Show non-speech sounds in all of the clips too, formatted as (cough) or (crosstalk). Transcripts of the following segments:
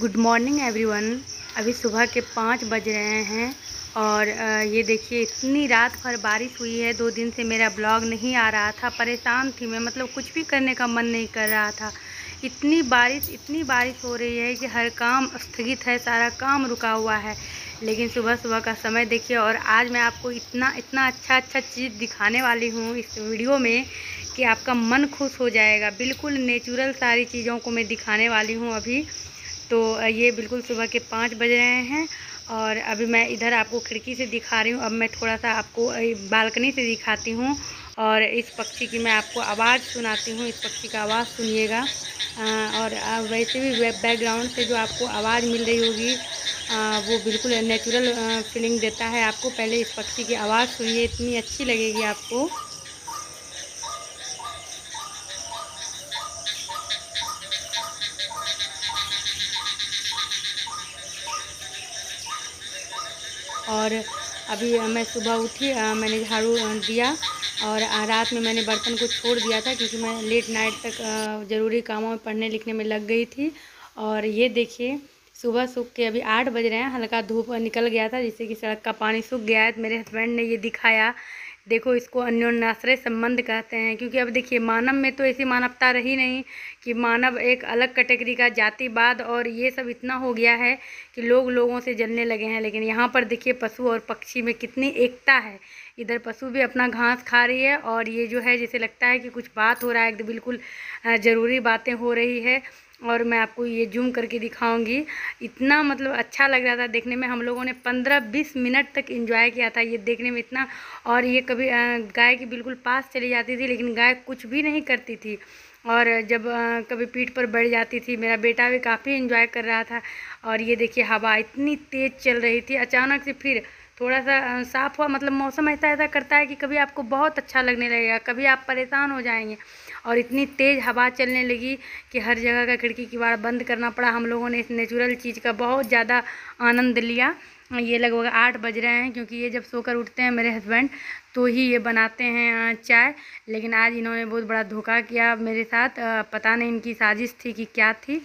good morning everyone अभी सुबह के पाँच बज रहे हैं और ये देखिए इतनी रात भर बारिश हुई है दो दिन से मेरा ब्लॉग नहीं आ रहा था परेशान थी मैं मतलब कुछ भी करने का मन नहीं कर रहा था इतनी बारिश इतनी बारिश हो रही है कि हर काम स्थगित है सारा काम रुका हुआ है लेकिन सुबह सुबह का समय देखिए और आज मैं आपको इतना इतना अच्छा अच्छा चीज़ दिखाने वाली हूँ इस वीडियो में कि आपका मन खुश हो जाएगा बिल्कुल नेचुरल सारी चीज़ों को मैं दिखाने वाली हूँ अभी तो ये बिल्कुल सुबह के पाँच बज रहे हैं और अभी मैं इधर आपको खिड़की से दिखा रही हूँ अब मैं थोड़ा सा आपको बालकनी से दिखाती हूँ और इस पक्षी की मैं आपको आवाज़ सुनाती हूँ इस पक्षी का आवाज़ सुनिएगा और वैसे भी बैकग्राउंड से जो आपको आवाज़ मिल रही होगी वो बिल्कुल नेचुरल फीलिंग देता है आपको पहले इस पक्षी की आवाज़ सुनिए इतनी अच्छी लगेगी आपको और अभी मैं सुबह उठी मैंने झाड़ू दिया और रात में मैंने बर्तन को छोड़ दिया था क्योंकि मैं लेट नाइट तक ज़रूरी कामों में पढ़ने लिखने में लग गई थी और ये देखिए सुबह सूख के अभी आठ बज रहे हैं हल्का धूप निकल गया था जिससे कि सड़क का पानी सूख गया है तो मेरे हस्बैंड ने ये दिखाया देखो इसको अन्योन्याश्रय संबंध कहते हैं क्योंकि अब देखिए मानव में तो ऐसी मानवता रही नहीं कि मानव एक अलग कैटेगरी का जातिवाद और ये सब इतना हो गया है कि लोग लोगों से जलने लगे हैं लेकिन यहाँ पर देखिए पशु और पक्षी में कितनी एकता है इधर पशु भी अपना घास खा रही है और ये जो है जैसे लगता है कि कुछ बात हो रहा है तो बिल्कुल ज़रूरी बातें हो रही है और मैं आपको ये जूम करके दिखाऊंगी इतना मतलब अच्छा लग रहा था देखने में हम लोगों ने पंद्रह बीस मिनट तक इन्जॉय किया था ये देखने में इतना और ये कभी गाय के बिल्कुल पास चली जाती थी लेकिन गाय कुछ भी नहीं करती थी और जब कभी पीठ पर बैठ जाती थी मेरा बेटा भी काफ़ी इन्जॉय कर रहा था और ये देखिए हवा इतनी तेज़ चल रही थी अचानक से फिर थोड़ा सा साफ़ हुआ मतलब मौसम ऐसा ऐसा करता है कि कभी आपको बहुत अच्छा लगने लगेगा कभी आप परेशान हो जाएंगे और इतनी तेज़ हवा चलने लगी कि हर जगह का खिड़की किवाड़ बंद करना पड़ा हम लोगों ने इस नेचुरल चीज़ का बहुत ज़्यादा आनंद लिया ये लगभग आठ बज रहे हैं क्योंकि ये जब सोकर उठते हैं मेरे हस्बैंड तो ही ये बनाते हैं चाय लेकिन आज इन्होंने बहुत बड़ा धोखा किया मेरे साथ पता नहीं इनकी साजिश थी कि क्या थी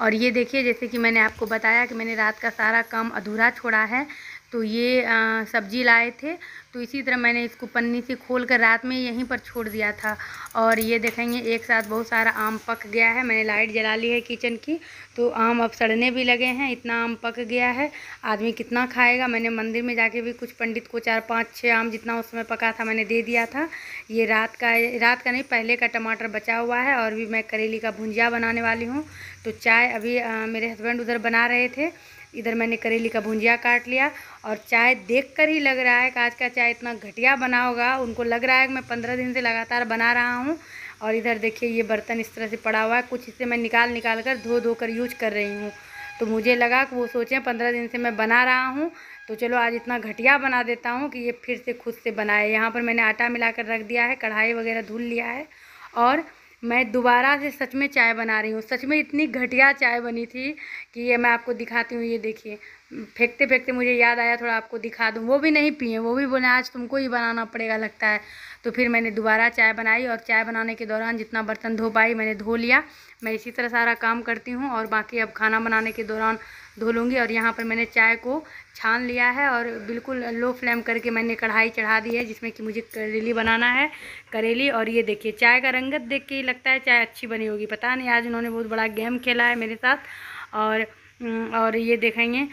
और ये देखिए जैसे कि मैंने आपको बताया कि मैंने रात का सारा काम अधूरा छोड़ा है तो ये सब्ज़ी लाए थे तो इसी तरह मैंने इसको पन्नी से खोल कर रात में यहीं पर छोड़ दिया था और ये देखेंगे एक साथ बहुत सारा आम पक गया है मैंने लाइट जला ली है किचन की तो आम अब सड़ने भी लगे हैं इतना आम पक गया है आदमी कितना खाएगा मैंने मंदिर में जाके भी कुछ पंडित को चार पाँच छः आम जितना उस समय पका था मैंने दे दिया था ये रात का रात का नहीं पहले का टमाटर बचा हुआ है और भी मैं करेली का भुंजिया बनाने वाली हूँ तो चाय अभी मेरे हस्बैंड उधर बना रहे थे इधर मैंने करेली का भुंजिया काट लिया और चाय देखकर ही लग रहा है कि आज का चाय इतना घटिया बना होगा उनको लग रहा है कि मैं पंद्रह दिन से लगातार बना रहा हूँ और इधर देखिए ये बर्तन इस तरह से पड़ा हुआ है कुछ इसे मैं निकाल निकाल कर धो धो कर यूज कर रही हूँ तो मुझे लगा कि वो सोचें पंद्रह दिन से मैं बना रहा हूँ तो चलो आज इतना घटिया बना देता हूँ कि ये फिर से खुद से बनाए यहाँ पर मैंने आटा मिला कर रख दिया है कढ़ाई वगैरह धुल लिया है और मैं दोबारा से सच में चाय बना रही हूँ सच में इतनी घटिया चाय बनी थी कि ये मैं आपको दिखाती हूँ ये देखिए फेंकते फेंकते मुझे याद आया थोड़ा आपको दिखा दूँ वो भी नहीं पिए वो भी बोले आज तुमको ही बनाना पड़ेगा लगता है तो फिर मैंने दोबारा चाय बनाई और चाय बनाने के दौरान जितना बर्तन धो पाई मैंने धो लिया मैं इसी तरह सारा काम करती हूँ और बाकी अब खाना बनाने के दौरान धो लूँगी और यहाँ पर मैंने चाय को छान लिया है और बिल्कुल लो फ्लेम करके मैंने कढ़ाई चढ़ा दी है जिसमें कि मुझे करेली बनाना है करेली और ये देखिए चाय का रंगत देख के लगता है चाय अच्छी बनी होगी पता नहीं आज उन्होंने बहुत बड़ा गेम खेला है मेरे साथ और हम्म, और ये देखेंगे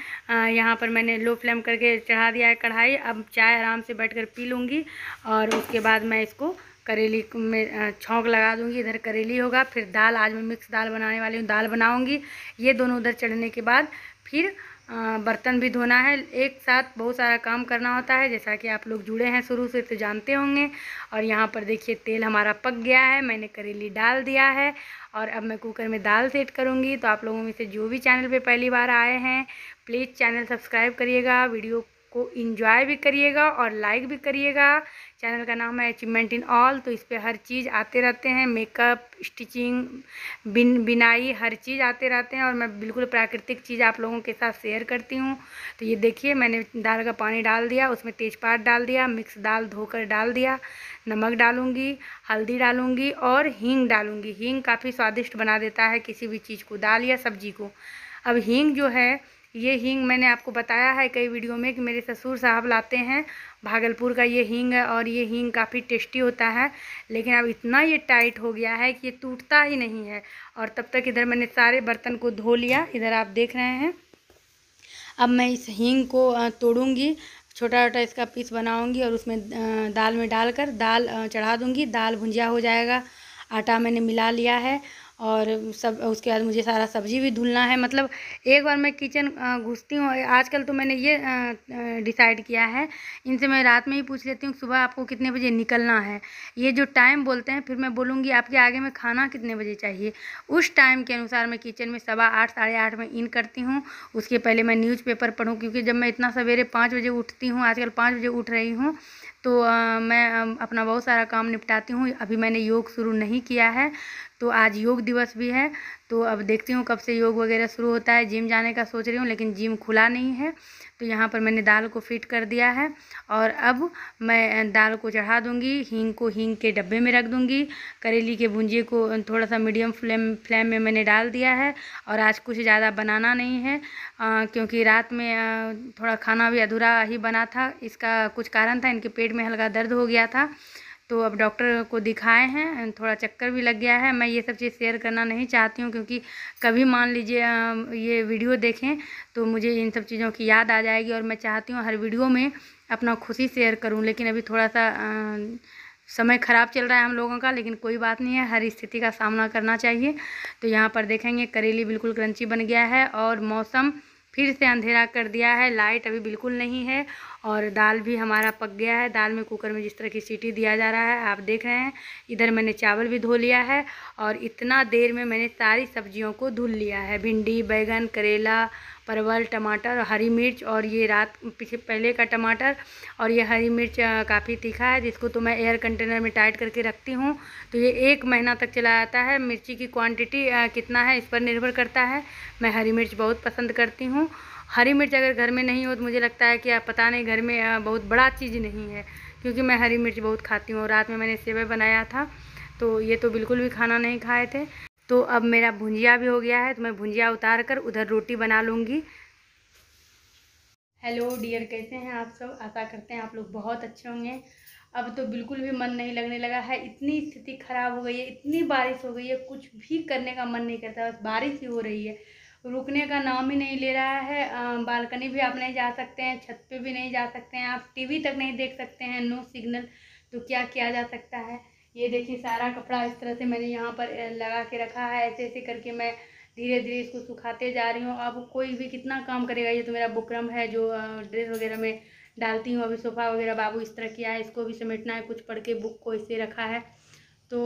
यहाँ पर मैंने लो फ्लेम करके चढ़ा दिया है कढ़ाई अब चाय आराम से बैठ कर पी लूँगी और उसके बाद मैं इसको करेली में छौंक लगा दूँगी इधर करेली होगा फिर दाल आज मैं मिक्स दाल बनाने वाली हूँ दाल बनाऊँगी ये दोनों उधर चढ़ने के बाद फिर बर्तन भी धोना है एक साथ बहुत सारा काम करना होता है जैसा कि आप लोग जुड़े हैं शुरू से तो जानते होंगे और यहाँ पर देखिए तेल हमारा पक गया है मैंने करेली डाल दिया है और अब मैं कुकर में दाल सेट करूँगी तो आप लोगों में से जो भी चैनल पे पहली बार आए हैं प्लीज़ चैनल सब्सक्राइब करिएगा वीडियो को इन्जॉय भी करिएगा और लाइक भी करिएगा चैनल का नाम है अचीवमेंट इन ऑल तो इस पर हर चीज़ आते रहते हैं मेकअप स्टिचिंग बिन बिनाई हर चीज़ आते रहते हैं और मैं बिल्कुल प्राकृतिक चीज़ आप लोगों के साथ शेयर करती हूँ तो ये देखिए मैंने दाल का पानी डाल दिया उसमें तेज़पात डाल दिया मिक्स दाल धोकर डाल दिया नमक डालूँगी हल्दी डालूँगी और हींग डालूँगी हींग काफ़ी स्वादिष्ट बना देता है किसी भी चीज़ को दाल या सब्जी को अब हींग जो है ये हींग मैंने आपको बताया है कई वीडियो में कि मेरे ससुर साहब लाते हैं भागलपुर का ये हींग है और ये हींग काफ़ी टेस्टी होता है लेकिन अब इतना ये टाइट हो गया है कि ये टूटता ही नहीं है और तब तक इधर मैंने सारे बर्तन को धो लिया इधर आप देख रहे हैं अब मैं इस हींग को तोड़ूँगी छोटा छोटा इसका पीस बनाऊँगी और उसमें दाल में डालकर दाल चढ़ा दूँगी दाल भुंजिया हो जाएगा आटा मैंने मिला लिया है और सब उसके बाद मुझे सारा सब्ज़ी भी धुलना है मतलब एक बार मैं किचन घुसती हूँ आजकल तो मैंने ये डिसाइड किया है इनसे मैं रात में ही पूछ लेती हूँ सुबह आपको कितने बजे निकलना है ये जो टाइम बोलते हैं फिर मैं बोलूँगी आपके आगे में खाना कितने बजे चाहिए उस टाइम के अनुसार मैं किचन में सवा आठ साढ़े आठ में इन करती हूँ उसके पहले मैं न्यूज़पेपर पढ़ूँ क्योंकि जब मैं इतना सवेरे पाँच बजे उठती हूँ आजकल पाँच बजे उठ रही हूँ तो आ, मैं अपना बहुत सारा काम निपटाती हूँ अभी मैंने योग शुरू नहीं किया है तो आज योग दिवस भी है तो अब देखती हूँ कब से योग वगैरह शुरू होता है जिम जाने का सोच रही हूँ लेकिन जिम खुला नहीं है तो यहाँ पर मैंने दाल को फिट कर दिया है और अब मैं दाल को चढ़ा दूँगी हींग को हींग के डब्बे में रख दूँगी करेली के भुंजे को थोड़ा सा मीडियम फ्लेम फ्लेम में मैंने डाल दिया है और आज कुछ ज़्यादा बनाना नहीं है आ, क्योंकि रात में थोड़ा खाना भी अधूरा ही बना था इसका कुछ कारण था इनके पेट में हल्का दर्द हो गया था तो अब डॉक्टर को दिखाए हैं थोड़ा चक्कर भी लग गया है मैं ये सब चीज़ शेयर करना नहीं चाहती हूँ क्योंकि कभी मान लीजिए ये वीडियो देखें तो मुझे इन सब चीज़ों की याद आ जाएगी और मैं चाहती हूँ हर वीडियो में अपना खुशी शेयर करूँ लेकिन अभी थोड़ा सा समय ख़राब चल रहा है हम लोगों का लेकिन कोई बात नहीं है हर स्थिति का सामना करना चाहिए तो यहाँ पर देखेंगे करेली बिल्कुल क्रंची बन गया है और मौसम फिर से अंधेरा कर दिया है लाइट अभी बिल्कुल नहीं है और दाल भी हमारा पक गया है दाल में कुकर में जिस तरह की सीटी दिया जा रहा है आप देख रहे हैं इधर मैंने चावल भी धो लिया है और इतना देर में मैंने सारी सब्जियों को धुल लिया है भिंडी बैंगन करेला परवल टमाटर हरी मिर्च और ये रात पीछे पहले का टमाटर और ये हरी मिर्च काफ़ी तीखा है जिसको तो मैं एयर कंटेनर में टाइट करके रखती हूँ तो ये एक महीना तक चला जाता है मिर्ची की क्वांटिटी कितना है इस पर निर्भर करता है मैं हरी मिर्च बहुत पसंद करती हूँ हरी मिर्च अगर घर में नहीं हो तो मुझे लगता है कि पता नहीं घर में बहुत बड़ा चीज़ नहीं है क्योंकि मैं हरी मिर्च बहुत खाती हूँ रात में मैंने सेवई बनाया था तो ये तो बिल्कुल भी खाना नहीं खाए थे तो अब मेरा भुंजिया भी हो गया है तो मैं भुंजिया उतार कर उधर रोटी बना लूँगी हेलो डियर कैसे हैं आप सब आशा करते हैं आप लोग बहुत अच्छे होंगे अब तो बिल्कुल भी मन नहीं लगने लगा है इतनी स्थिति ख़राब हो गई है इतनी बारिश हो गई है कुछ भी करने का मन नहीं करता बस बारिश ही हो रही है रुकने का नाम ही नहीं ले रहा है बालकनी भी आप नहीं जा सकते हैं छत पे भी नहीं जा सकते हैं आप टीवी तक नहीं देख सकते हैं नो सिग्नल तो क्या किया जा सकता है ये देखिए सारा कपड़ा इस तरह से मैंने यहाँ पर लगा के रखा है ऐसे ऐसे करके मैं धीरे धीरे इसको सुखाते जा रही हूँ अब कोई भी कितना काम करेगा ये तो मेरा बुकरम है जो ड्रेस वगैरह में डालती हूँ अभी सोफ़ा वगैरह बाबू इस तरह किया है इसको भी समेटना है कुछ पढ़ के बुक को इसे रखा है तो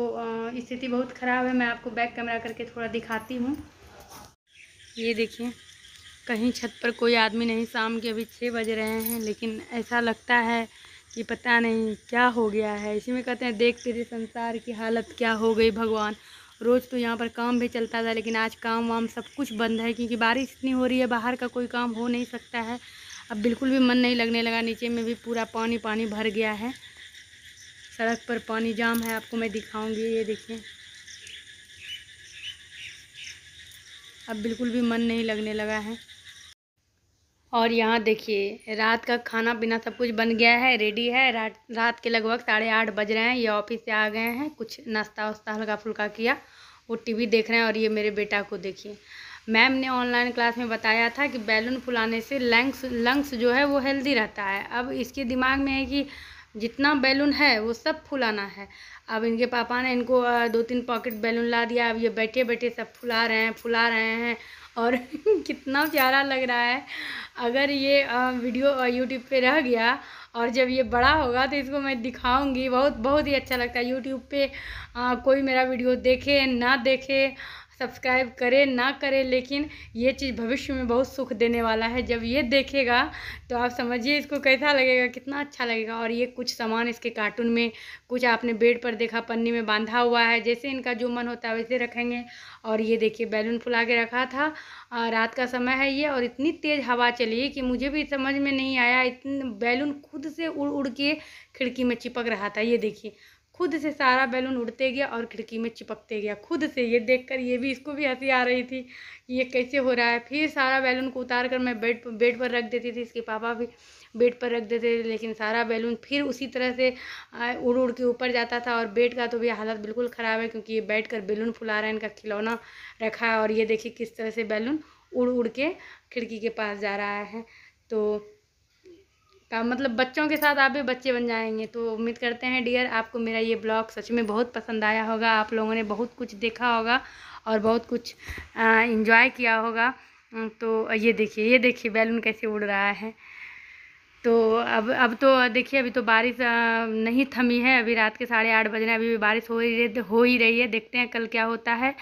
स्थिति बहुत ख़राब है मैं आपको बैक कैमरा करके थोड़ा दिखाती हूँ ये देखिए कहीं छत पर कोई आदमी नहीं शाम के अभी छः बज रहे हैं लेकिन ऐसा लगता है कि पता नहीं क्या हो गया है इसी में कहते हैं देखते थे संसार की हालत क्या हो गई भगवान रोज़ तो यहाँ पर काम भी चलता था लेकिन आज काम वाम सब कुछ बंद है क्योंकि बारिश इतनी हो रही है बाहर का कोई काम हो नहीं सकता है अब बिल्कुल भी मन नहीं लगने लगा नीचे में भी पूरा पानी पानी भर गया है सड़क पर पानी जाम है आपको मैं दिखाऊंगी ये देखें अब बिल्कुल भी मन नहीं लगने लगा है और यहाँ देखिए रात का खाना पीना सब कुछ बन गया है रेडी है रात रात के लगभग साढ़े आठ बज रहे हैं ये ऑफिस से आ गए हैं कुछ नाश्ता वास्ता हल्का फुल्का किया वो टीवी देख रहे हैं और ये मेरे बेटा को देखिए मैम ने ऑनलाइन क्लास में बताया था कि बैलून फुलाने से लंग्स लंग्स जो है वो हेल्दी रहता है अब इसके दिमाग में है कि जितना बैलून है वो सब फुलाना है अब इनके पापा ने इनको दो तीन पॉकेट बैलून ला दिया अब ये बैठे बैठे सब फुला रहे हैं फुला रहे हैं और (laughs) कितना प्यारा लग रहा है अगर ये वीडियो यूट्यूब पे रह गया और जब ये बड़ा होगा तो इसको मैं दिखाऊंगी बहुत बहुत ही अच्छा लगता है यूट्यूब पे कोई मेरा वीडियो देखे ना देखे सब्सक्राइब करे ना करे लेकिन ये चीज़ भविष्य में बहुत सुख देने वाला है जब ये देखेगा तो आप समझिए इसको कैसा लगेगा कितना अच्छा लगेगा और ये कुछ सामान इसके कार्टून में कुछ आपने बेड पर देखा पन्नी में बांधा हुआ है जैसे इनका जो मन होता है वैसे रखेंगे और ये देखिए बैलून फुला के रखा था रात का समय है ये और इतनी तेज़ हवा चली कि मुझे भी समझ में नहीं आया इतने बैलून खुद से उड़ उड़ के खिड़की में चिपक रहा था ये देखिए खुद से सारा बैलून उड़ते गया और खिड़की में चिपकते गया खुद से ये देखकर ये भी इसको भी हंसी आ रही थी कि ये कैसे हो रहा है फिर सारा बैलून को उतार कर मैं बेड बेड पर रख देती थी इसके पापा भी बेड पर रख देते थे लेकिन सारा बैलून फिर उसी तरह से उड़ उड़ के ऊपर जाता था और बेड का तो भी हालत बिल्कुल ख़राब है क्योंकि ये बैठ कर बैलून फुला रहा है इनका खिलौना रखा है और ये देखिए किस तरह से बैलून उड़ उड़ के खिड़की के पास जा रहा है तो का मतलब बच्चों के साथ आप भी बच्चे बन जाएंगे तो उम्मीद करते हैं डियर आपको मेरा ये ब्लॉग सच में बहुत पसंद आया होगा आप लोगों ने बहुत कुछ देखा होगा और बहुत कुछ इन्जॉय किया होगा तो ये देखिए ये देखिए बैलून कैसे उड़ रहा है तो अब अब तो देखिए अभी तो बारिश नहीं थमी है अभी रात के साढ़े आठ बज रहे हैं अभी भी बारिश हो ही रही हो ही रही है देखते हैं कल क्या होता है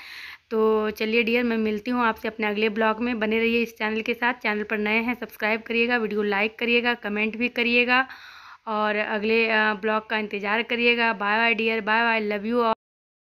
तो चलिए डियर मैं मिलती हूँ आपसे अपने अगले ब्लॉग में बने रहिए इस चैनल के साथ चैनल पर नए हैं सब्सक्राइब करिएगा वीडियो लाइक करिएगा कमेंट भी करिएगा और अगले ब्लॉग का इंतज़ार करिएगा bye bye dear bye bye love you